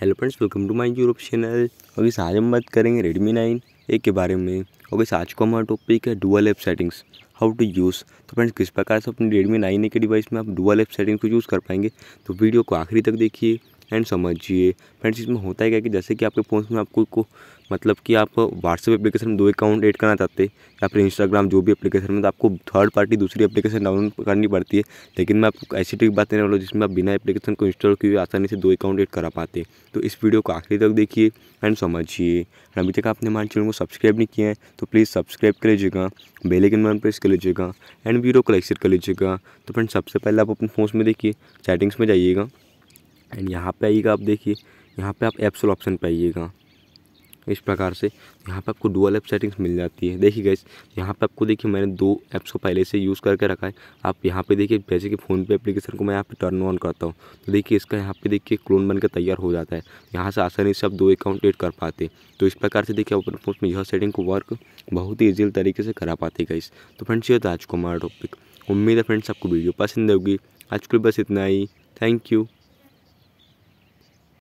hello friends welcome to my Europe channel अभी आज हम बात करेंगे रेडमी नाइन ए के बारे में अभी आज को हमारा टॉपिक है dual app settings how to use तो फ्रेंड्स किस प्रकार से अपने रेडमी नाइन ए के डिवाइस में आप डुअल एप सेटिंग्स को यूज़ कर पाएंगे तो वीडियो को आखिरी तक देखिए एंड समझिए फ्रेंड्स इसमें होता है क्या कि जैसे कि आपके फ़ोन में आपको को मतलब कि आप व्हाट्सअप एप्लीकेशन में दो अकाउंट ऐड करना चाहते हैं या फिर इंस्टाग्राम जो भी एप्लीकेशन में तो आपको थर्ड पार्टी दूसरी एप्लीकेशन डाउनलोड करनी पड़ती है लेकिन मैं आपको ऐसी ट्रिक बात देने वाला हूँ जिसमें आप बिना एप्लीकेशन को इंस्टॉल किए आसानी से दो अकाउंट एड करा पाते हैं तो इस वीडियो को आखिरी तक देखिए एंड समझिए अभी तक आपने हमारे चैनल को सब्सक्राइब नहीं किया है तो प्लीज़ सब्सक्राइब कर लीजिएगा बेलेकन वन प्रेस कर लीजिएगा एंड वीडियो को लाइक शेयर कर लीजिएगा तो फ्रेंड सबसे पहले आप अपने फ़ोन में देखिए चैटिंग्स में जाइएगा एंड यहाँ पे आइएगा आप देखिए यहाँ पे आप एप्सल ऑप्शन पे आइएगा इस प्रकार से यहाँ पे आपको डुअल एप सेटिंग्स मिल जाती है देखिए गैस यहाँ पे आपको देखिए मैंने दो ऐप्स को पहले से यूज़ करके रखा है आप यहाँ पे देखिए जैसे कि फ़ोन पे एप्लीकेशन को मैं यहाँ पे टर्न ऑन करता हूँ तो देखिए इसका यहाँ पे देखिए क्लोन बनकर तैयार हो जाता है यहाँ से आसानी से आप दो अकाउंट एड कर पाते तो इस प्रकार से देखिए आप फोन में यह सेटिंग को वर्क बहुत ही ईजी तरीके से करा पाते गैस तो फ्रेंड्स ये था आज को हमारा टॉपिक उम्मीद है फ्रेंड्स आपको वीडियो पसंद होगी आज के बस इतना ही थैंक यू